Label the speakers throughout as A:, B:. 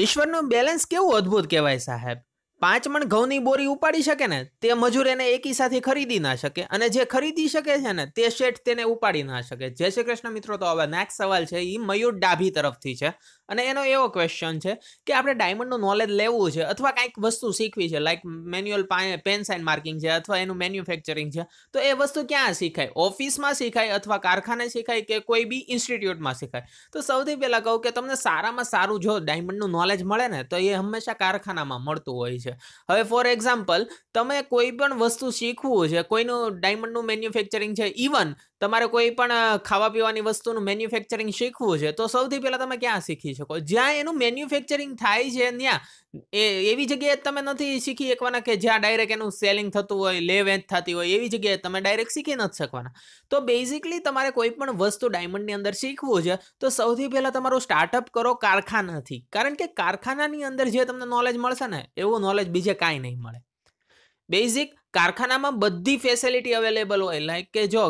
A: ઈશ્વરનું balance કેવું અદ્ભુત કહેવાય સાહેબ પાંચ મણ ઘઉંની બોરી ઉપાડી શકે ને તે મજૂર એને એકી સાથે ખરીદી ના શકે અને જે ખરીદી શકે છે ને તે શેઠ તેને ઉપાડી ના શકે જય શ્રી કૃષ્ણ મિત્રો તો હવે નેક્સ્ટ સવાલ છે એ મયુર ડાભી તરફથી છે અને એનો એવો ક્વેશ્ચન છે કે આપણે ડાયમંડનું નોલેજ લેવું છે અથવા કાંઈક વસ્તુ શીખવી છે like manual pen sign marking છે અથવા એનું મેન્યુફેક્ચરિંગ છે તો એ વસ્તુ ક્યાં શીખાય ઓફિસમાં શીખાય અથવા કારખાને શીખાય કે કોઈ બી ઇન્સ્ટિટ્યૂટમાં શીખાય તો સૌથી પહેલાં કહું કે તમને સારામાં સારું જો ડાયમંડનું નોલેજ મળે ને તો એ હંમેશા કારખાનામાં મળતું હોય છે હવે ફોર એક્ઝામ્પલ તમે કોઈ પણ વસ્તુ શીખવું છે કોઈનું ડાયમંડનું મેન્યુફેક્ચરિંગ છે ઇવન તમારે કોઈ પણ ખાવા પીવાની વસ્તુનું મેન્યુફેક્ચરિંગ શીખવું છે તો સૌથી પહેલાં તમે ક્યાં શીખી શકો જ્યાં એનું મેન્યુફેક્ચરિંગ થાય છે ત્યાં એ એવી જગ્યાએ તમે નથી શીખી શકવાના કે જ્યાં ડાયરેક્ટ એનું સેલિંગ થતું હોય લે વેચ થતી હોય એવી જગ્યાએ તમે ડાયરેક્ટ શીખી નથી શકવાના તો બેઝિકલી તમારે કોઈ પણ વસ્તુ ડાયમંડની અંદર શીખવું છે તો સૌથી પહેલાં તમારું સ્ટાર્ટઅપ કરો કારખાનાથી કારણ કે કારખાનાની અંદર જે તમને નોલેજ મળશે ને એવું નોલેજ બીજે કાંઈ નહીં મળે બેઝિક કારખાનામાં બધી ફેસિલિટી અવેલેબલ હોય લાઈક કે જો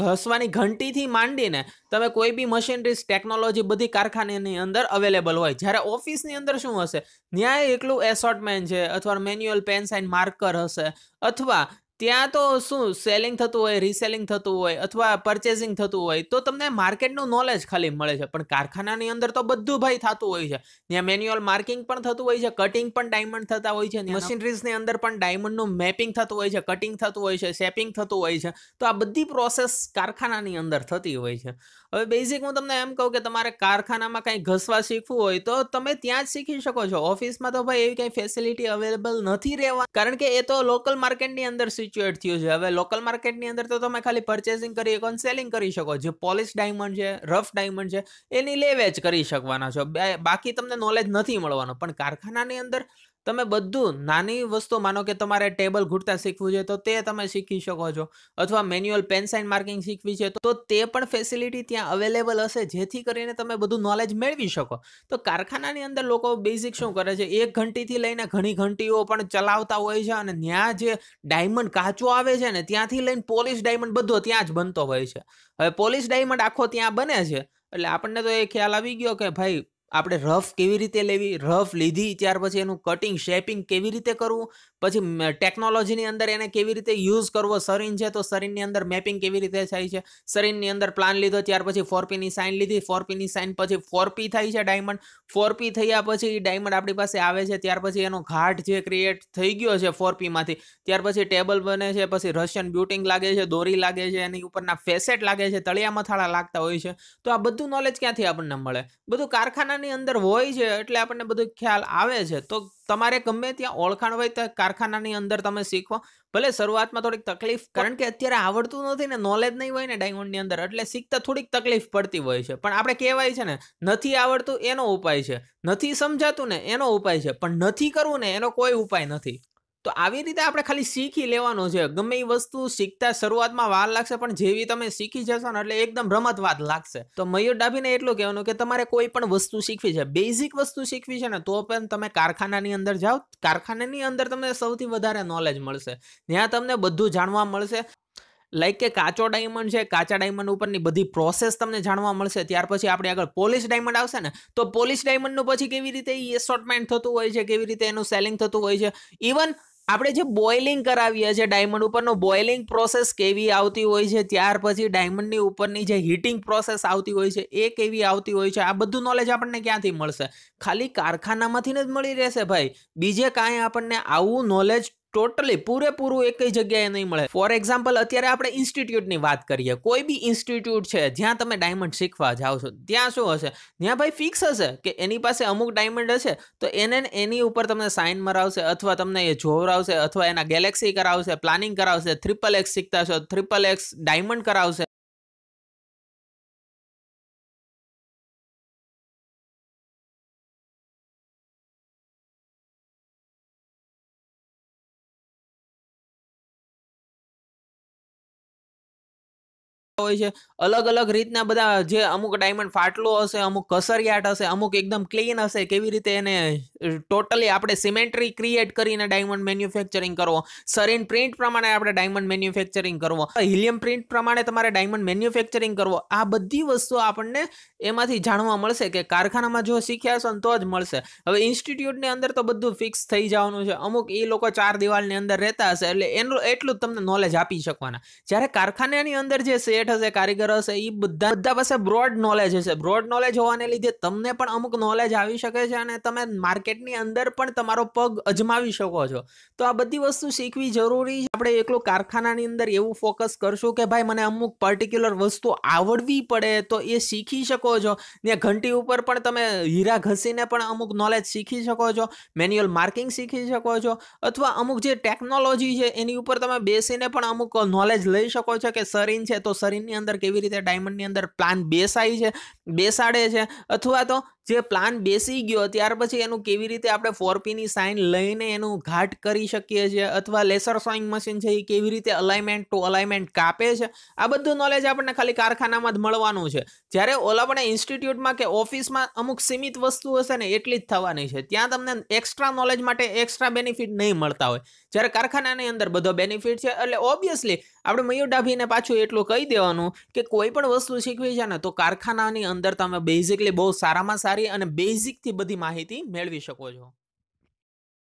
A: ઘસવાની ઘંટીથી માંડીને તમે કોઈ બી મશીનરીઝ ટેકનોલોજી બધી કારખાનાની અંદર અવેલેબલ હોય જ્યારે ઓફિસની અંદર શું હશે ન્યાય એકલું એસોર્ટમેન્ટ છે અથવા મેન્યુઅલ પેન્સ એન્ડ માર્કર હશે અથવા ત્યાં તો શું સેલિંગ થતું હોય રીસેલિંગ થતું હોય અથવા પરચેસિંગ થતું હોય તો તમને માર્કેટનું નોલેજ ખાલી મળે છે પણ કારખાનાની અંદર તો બધું ભાઈ થતું હોય છે ત્યાં મેન્યુઅલ માર્કિંગ પણ થતું હોય છે કટિંગ પણ ડાયમંડ થતા હોય છે મશીનરીઝની અંદર પણ ડાયમંડનું મેપિંગ થતું હોય છે કટિંગ થતું હોય છે શેપિંગ થતું હોય છે તો આ બધી પ્રોસેસ કારખાનાની અંદર થતી હોય છે હવે બેઝિક હું તમને એમ કહું કે તમારે કારખાનામાં કંઈ ઘસવા શીખવું હોય તો તમે ત્યાં જ શીખી શકો છો ઓફિસમાં તો ભાઈ એવી કંઈ ફેસિલિટી અવેલેબલ નથી રહેવા કારણ કે એ તો લોકલ માર્કેટની અંદર સિચ્યુએટ થયું છે હવે લોકલ માર્કેટની અંદર તો તમે ખાલી પરચેસિંગ કરી શકો સેલિંગ કરી શકો જે પોલિશ ડાયમંડ છે રફ ડાયમંડ છે એની લે વેચ કરી શકવાના છો બાકી તમને નોલેજ નથી મળવાનું પણ કારખાનાની અંદર તમે બધું નાની વસ્તુ માનો કે તમારે ટેબલ ઘૂંટતા શીખવું છે તો તે તમે શીખી શકો છો અથવા મેન્યુઅલ પેન સાઇન માર્કિંગ શીખવી છે તો તે પણ ફેસિલિટી ત્યાં અવેલેબલ હશે જેથી કરીને તમે બધું નોલેજ મેળવી શકો તો કારખાનાની અંદર લોકો બેઝિક શું કરે છે એક ઘંટીથી લઈને ઘણી ઘંટીઓ પણ ચલાવતા હોય છે અને ત્યાં જે ડાયમંડ કાચો આવે છે ને ત્યાંથી લઈને પોલીસ ડાયમંડ બધો ત્યાં જ બનતો હોય છે હવે પોલિશ ડાયમંડ આખો ત્યાં બને છે એટલે આપણને તો એ ખ્યાલ આવી ગયો કે ભાઈ આપણે રફ કેવી રીતે લેવી રફ લીધી ત્યાર પછી એનું કટિંગ શેપિંગ કેવી રીતે કરવું પછી ટેકનોલોજીની અંદર એને કેવી રીતે યુઝ કરવો સરીન છે તો સરીનની અંદર મેપિંગ કેવી રીતે થાય છે સરીનની અંદર પ્લાન લીધો ત્યાર પછી ફોરપીની સાઇન લીધી ફોરપીની સાઇન પછી ફોરપી થાય છે ડાયમંડ ફોરપી થયા પછી ડાયમંડ આપણી પાસે આવે છે ત્યાર પછી એનો ઘાટ જે ક્રિએટ થઈ ગયો છે ફોરપીમાંથી ત્યાર પછી ટેબલ બને છે પછી રશિયન બ્યુટિંગ લાગે છે દોરી લાગે છે એની ઉપરના ફેસેટ લાગે છે તળિયા મથાળા લાગતા હોય છે તો આ બધું નોલેજ ક્યાંથી આપણને મળે બધું કારખાના કારખાનાની અંદર હોય છે એટલે આપણને બધું ખ્યાલ આવે છે તો તમારે ગમે ત્યાં ઓળખાણ હોય ત્યાં કારખાનાની અંદર તમે શીખો ભલે શરૂઆતમાં થોડીક તકલીફ કારણ કે અત્યારે આવડતું નથી ને નોલેજ નહીં હોય ને ડાયમંડની અંદર એટલે શીખતા થોડીક તકલીફ પડતી હોય છે પણ આપણે કહેવાય છે ને નથી આવડતું એનો ઉપાય છે નથી સમજાતું ને એનો ઉપાય છે પણ નથી કરવું ને એનો કોઈ ઉપાય નથી તો આવી રીતે આપણે ખાલી શીખી લેવાનો છે ગમે એ વસ્તુ શીખતા શરૂઆતમાં વાર લાગશે પણ જેવી તમે શીખી જશો ને એટલે એકદમ રમતવાદ લાગશે તો મયુર ડાભીને એટલું કહેવાનું કે તમારે કોઈ પણ વસ્તુ શીખવી છે બેઝિક વસ્તુ શીખવી છે ને તો પણ તમે કારખાનાની અંદર જાઓ કારખાનાની અંદર તમને સૌથી વધારે નોલેજ મળશે ત્યાં તમને બધું જાણવા મળશે લાઈક કે કાચો ડાયમંડ છે કાચા ડાયમંડ ઉપરની બધી પ્રોસેસ તમને જાણવા મળશે ત્યાર પછી આપણે આગળ પોલિશ ડાયમંડ આવશે ને તો પોલિશ ડાયમંડનું પછી કેવી રીતે એ એસોર્ટમેન્ટ થતું હોય છે કેવી રીતે એનું સેલિંગ થતું હોય છે ઇવન આપણે જે બોઇલિંગ કરાવીએ છીએ ડાયમંડ ઉપરનો બોઇલિંગ પ્રોસેસ કેવી આવતી હોય છે ત્યાર પછી ડાયમંડની ઉપરની જે હીટિંગ પ્રોસેસ આવતી હોય છે એ કેવી આવતી હોય છે આ બધું નોલેજ આપણને ક્યાંથી મળશે ખાલી કારખાનામાંથી જ મળી રહેશે ભાઈ બીજે કાંઈ આપણને આવું નોલેજ ટોટલી પૂરેપૂરું એક જગ્યાએ નહીં મળે ફોર એક્ઝામ્પલ અત્યારે આપણે ઇન્સ્ટિટ્યૂટની વાત કરીએ કોઈ બી ઇન્સ્ટિટ્યૂટ છે જ્યાં તમે ડાયમંડ શીખવા જાઓ છો ત્યાં શું હશે ત્યાં ભાઈ ફિક્સ હશે કે એની પાસે અમુક ડાયમંડ હશે તો એને એની ઉપર તમને સાઇન મરાવશે અથવા તમને એ જોવરાવશે અથવા એના ગેલેક્સી કરાવશે પ્લાનિંગ કરાવશે ટ્રિપલ એક્સ શીખતા છો ટ્રિપલ એક્સ ડાયમંડ કરાવશે હોય છે અલગ અલગ રીતના બધા જે અમુક ડાયમંડ ફાટલો હશે અમુક કસરિયાટ હશે અમુક એકદમ ક્લીન હશે કેવી રીતે એને ટોટલી આપણે સિમેન્ટ્રી ક્રિએટ કરીને ડાયમંડ મેન્યુફેક્ચરિંગ કરવો સરીન પ્રિન્ટ પ્રમાણે આપણે ડાયમંડ મેન્યુફેક્ચરિંગ કરવો હિલિયમ પ્રિન્ટ પ્રમાણે તમારે ડાયમંડ મેન્યુફેક્ચરિંગ કરવો આ બધી વસ્તુ આપણને એમાંથી જાણવા મળશે કે કારખાનામાં જો શીખ્યા હશો તો જ મળશે હવે ઇન્સ્ટિટ્યૂટની અંદર તો બધું ફિક્સ થઈ જવાનું છે અમુક એ લોકો ચાર દિવાલની અંદર રહેતા હશે એટલે એનું એટલું જ તમને નોલેજ આપી શકવાના જ્યારે કારખાનાની અંદર જે છે એડવોકેટ હશે કારીગર હશે એ બધા બધા પાસે બ્રોડ નોલેજ હશે બ્રોડ નોલેજ હોવાને લીધે તમને પણ અમુક નોલેજ આવી શકે છે અને તમે માર્કેટની અંદર પણ તમારો પગ અજમાવી શકો છો તો આ બધી વસ્તુ શીખવી જરૂરી છે આપણે એકલું કારખાનાની અંદર એવું ફોકસ કરશું કે ભાઈ મને અમુક પર્ટિક્યુલર વસ્તુ આવડવી પડે તો એ શીખી શકો છો ને ઘંટી ઉપર પણ તમે હીરા ઘસીને પણ અમુક નોલેજ શીખી શકો છો મેન્યુઅલ માર્કિંગ શીખી શકો છો અથવા અમુક જે ટેકનોલોજી છે એની ઉપર તમે બેસીને પણ અમુક નોલેજ લઈ શકો છો કે સરીન છે તો સરીન મરીનની અંદર કેવી રીતે ડાયમંડની અંદર પ્લાન બેસાય છે બેસાડે છે અથવા તો જે પ્લાન બેસી ગયો ત્યાર પછી એનું કેવી રીતે આપણે ફોરપીની સાઇન લઈને એનું ઘાટ કરી શકીએ છીએ અથવા લેસર સોઈંગ મશીન છે એ કેવી રીતે અલાઇમેન્ટ ટુ અલાઇમેન્ટ કાપે છે આ બધું નોલેજ આપણને ખાલી કારખાનામાં જ મળવાનું છે જ્યારે ઓલા આપણે ઇન્સ્ટિટ્યૂટમાં કે ઓફિસમાં અમુક સીમિત વસ્તુ હશે ને એટલી જ થવાની છે ત્યાં તમને એક્સ્ટ્રા નોલેજ માટે એક્સ્ટ્રા બેનિફિટ નહીં મળતા હોય જ્યારે કારખાનાની અંદર બધો બેનિફિટ છે એટલે ઓબ્વિયસલી આપણે મયુર ડાભીને પાછું એટલું કહી દેવા લેવાનું કે કોઈ પણ વસ્તુ શીખવી છે ને તો કારખાનાની અંદર તમે બેઝિકલી બહુ સારામાં સારી અને બેઝિકથી બધી માહિતી મેળવી શકો છો